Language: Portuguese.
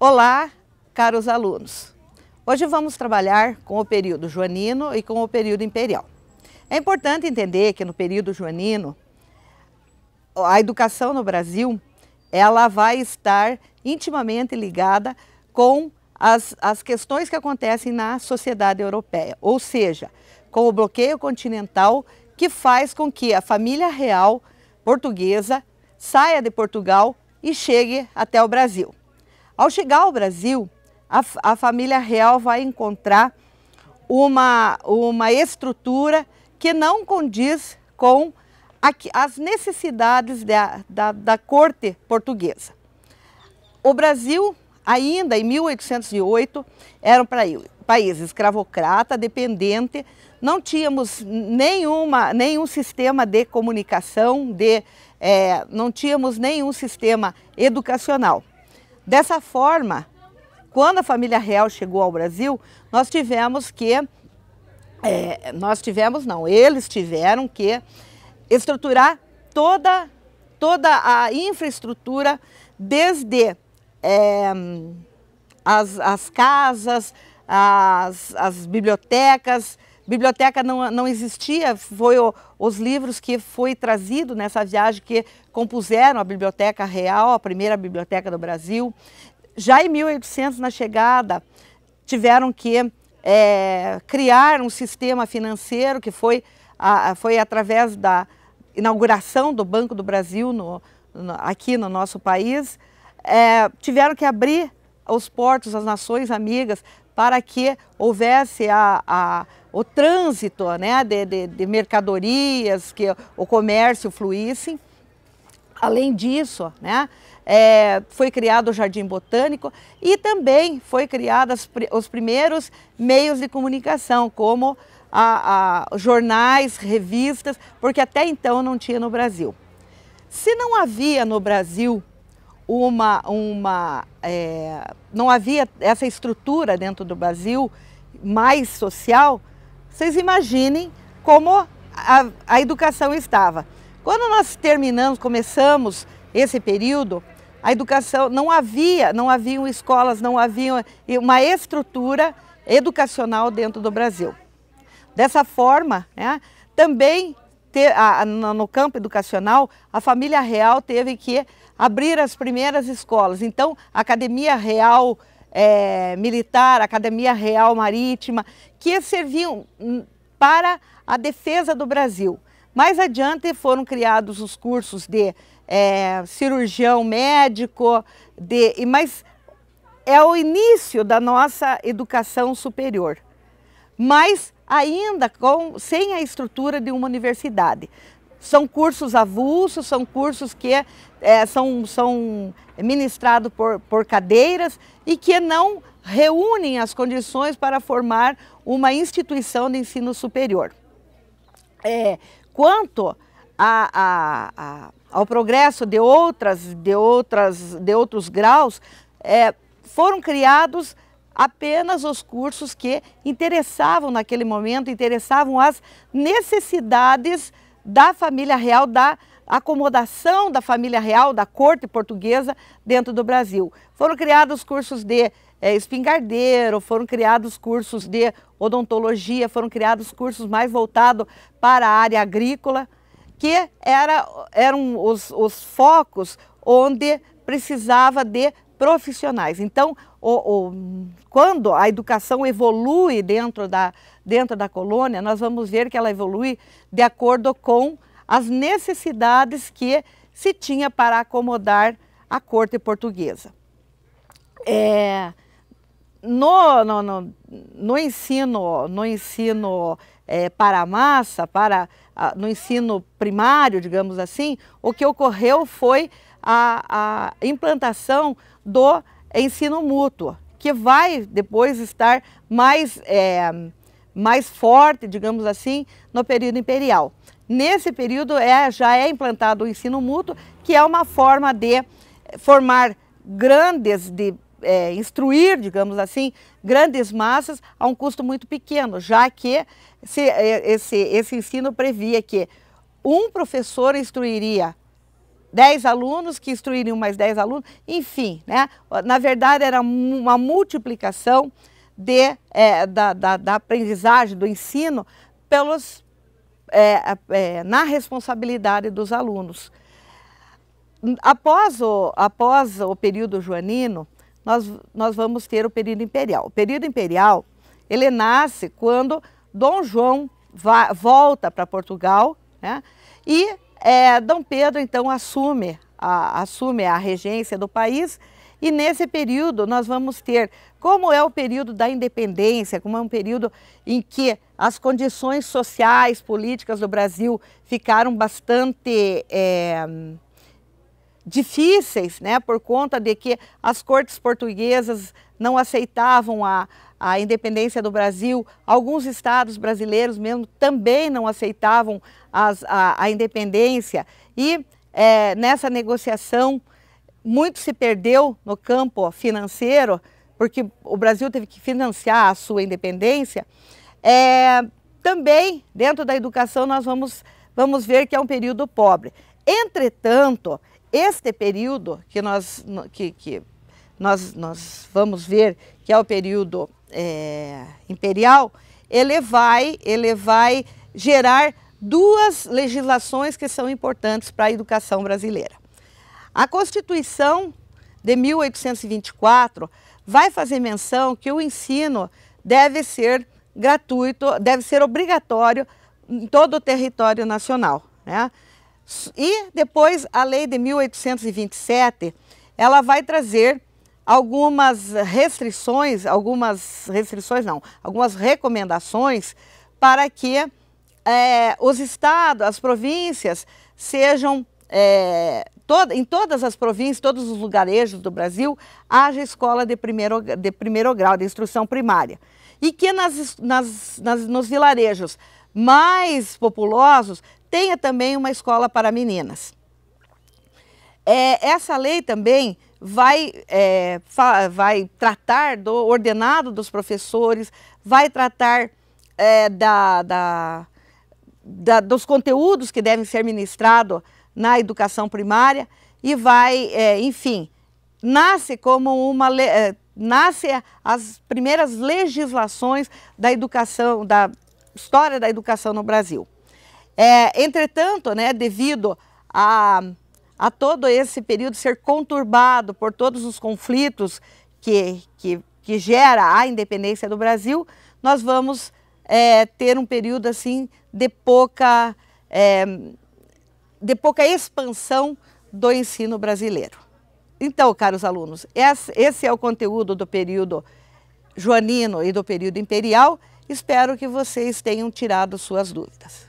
Olá, caros alunos! Hoje vamos trabalhar com o período joanino e com o período imperial. É importante entender que no período joanino, a educação no Brasil, ela vai estar intimamente ligada com as, as questões que acontecem na sociedade europeia, ou seja, com o bloqueio continental que faz com que a família real portuguesa saia de Portugal e chegue até o Brasil. Ao chegar ao Brasil, a, a família real vai encontrar uma, uma estrutura que não condiz com a, as necessidades da, da, da corte portuguesa. O Brasil, ainda em 1808, era um país escravocrata, dependente, não tínhamos nenhuma, nenhum sistema de comunicação, de, é, não tínhamos nenhum sistema educacional. Dessa forma, quando a família real chegou ao Brasil, nós tivemos que, é, nós tivemos não, eles tiveram que estruturar toda, toda a infraestrutura, desde é, as, as casas, as, as bibliotecas, biblioteca não, não existia, foi o, os livros que foi trazido nessa viagem que compuseram a Biblioteca Real, a primeira biblioteca do Brasil. Já em 1800, na chegada, tiveram que é, criar um sistema financeiro que foi, a, foi através da inauguração do Banco do Brasil no, no, aqui no nosso país. É, tiveram que abrir os portos, as nações amigas, para que houvesse a, a o trânsito né, de, de, de mercadorias, que o comércio fluísse. Além disso, né, é, foi criado o Jardim Botânico e também foi criados os primeiros meios de comunicação, como a, a, jornais, revistas, porque até então não tinha no Brasil. Se não havia no Brasil uma, uma é, não havia essa estrutura dentro do Brasil mais social, vocês imaginem como a, a educação estava. Quando nós terminamos, começamos esse período, a educação não havia, não haviam escolas, não havia uma estrutura educacional dentro do Brasil. Dessa forma, né, também a, no campo educacional, a família real teve que abrir as primeiras escolas. Então, a Academia Real é, Militar, Academia Real Marítima, que serviam para a defesa do Brasil. Mais adiante foram criados os cursos de é, cirurgião médico, de, mas é o início da nossa educação superior. Mas ainda com, sem a estrutura de uma universidade. São cursos avulsos, são cursos que é, são, são ministrados por, por cadeiras e que não reúnem as condições para formar uma instituição de ensino superior. É, quanto a, a, a, ao progresso de, outras, de, outras, de outros graus, é, foram criados apenas os cursos que interessavam naquele momento, interessavam as necessidades da família real, da acomodação da família real, da corte portuguesa dentro do Brasil. Foram criados cursos de é, espingardeiro, foram criados cursos de odontologia, foram criados cursos mais voltados para a área agrícola, que era, eram os, os focos onde precisava de profissionais. Então, o, o, quando a educação evolui dentro da, dentro da colônia, nós vamos ver que ela evolui de acordo com as necessidades que se tinha para acomodar a corte portuguesa. É, no, no, no, no, ensino, no ensino é, para a massa, para, no ensino primário, digamos assim, o que ocorreu foi a, a implantação do ensino mútuo, que vai depois estar mais é, mais forte, digamos assim, no período imperial. Nesse período é, já é implantado o ensino mútuo, que é uma forma de eh, formar grandes, de é, instruir, digamos assim, grandes massas a um custo muito pequeno, já que esse, eh, esse, esse ensino previa que um professor instruiria 10 alunos, que instruiriam mais 10 alunos, enfim, né? na verdade era uma multiplicação de, é, da, da, da, aprendizagem, do ensino, pelos, é, é, na responsabilidade dos alunos. Após o, após o período joanino, nós, nós vamos ter o período imperial. O período imperial, ele nasce quando Dom João va, volta para Portugal né? e é, Dom Pedro, então, assume a, assume a regência do país e nesse período nós vamos ter, como é o período da independência, como é um período em que as condições sociais, políticas do Brasil ficaram bastante é, difíceis, né, por conta de que as cortes portuguesas não aceitavam a, a independência do Brasil, alguns estados brasileiros mesmo também não aceitavam as, a, a independência e é, nessa negociação muito se perdeu no campo financeiro, porque o Brasil teve que financiar a sua independência. É, também, dentro da educação, nós vamos, vamos ver que é um período pobre. Entretanto, este período que nós, que, que nós, nós vamos ver, que é o período é, imperial, ele vai, ele vai gerar duas legislações que são importantes para a educação brasileira. A Constituição de 1824 vai fazer menção que o ensino deve ser gratuito, deve ser obrigatório em todo o território nacional. Né? E depois a lei de 1827, ela vai trazer algumas restrições, algumas restrições não, algumas recomendações para que é, os estados, as províncias sejam é, Toda, em todas as províncias, todos os lugarejos do Brasil, haja escola de primeiro, de primeiro grau, de instrução primária. E que nas, nas, nas, nos vilarejos mais populosos tenha também uma escola para meninas. É, essa lei também vai, é, vai tratar do ordenado dos professores, vai tratar é, da, da, da, dos conteúdos que devem ser ministrados na educação primária e vai, é, enfim, nasce como uma é, nasce as primeiras legislações da educação, da história da educação no Brasil. É, entretanto, né, devido a, a todo esse período ser conturbado por todos os conflitos que, que, que gera a independência do Brasil, nós vamos é, ter um período assim de pouca é, de pouca expansão do ensino brasileiro. Então, caros alunos, esse é o conteúdo do período joanino e do período imperial. Espero que vocês tenham tirado suas dúvidas.